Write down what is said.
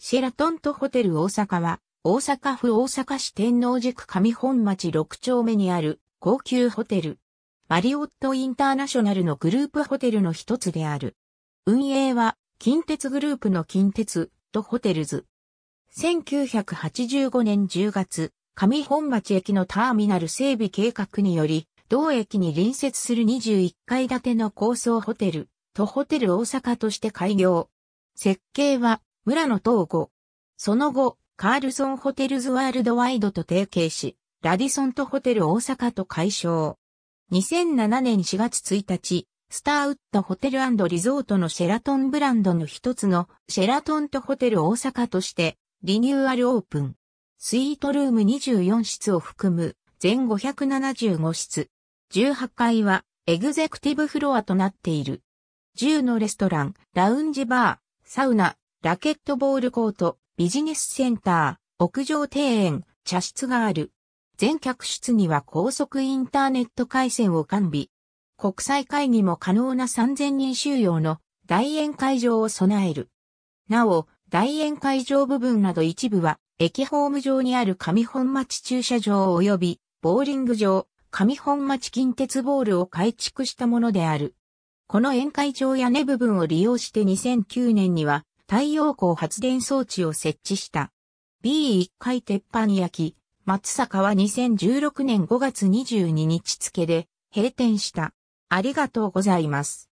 シェラトンとホテル大阪は、大阪府大阪市天王寺区上本町6丁目にある高級ホテル。マリオットインターナショナルのグループホテルの一つである。運営は、近鉄グループの近鉄とホテルズ。1985年10月、上本町駅のターミナル整備計画により、同駅に隣接する21階建ての高層ホテル、とホテル大阪として開業。設計は、村野東吾。その後、カールソンホテルズワールドワイドと提携し、ラディソントホテル大阪と解消。2007年4月1日、スターウッドホテルリゾートのシェラトンブランドの一つのシェラトンとホテル大阪としてリニューアルオープン。スイートルーム24室を含む全575室。18階はエグゼクティブフロアとなっている。10のレストラン、ラウンジバー、サウナ、ラケットボールコート、ビジネスセンター、屋上庭園、茶室がある。全客室には高速インターネット回線を完備。国際会議も可能な3000人収容の大宴会場を備える。なお、大宴会場部分など一部は、駅ホーム上にある上本町駐車場及び、ボーリング場、上本町近鉄ボールを改築したものである。この宴会場屋根部分を利用して2009年には、太陽光発電装置を設置した。B1 回鉄板焼き、松阪は2016年5月22日付で閉店した。ありがとうございます。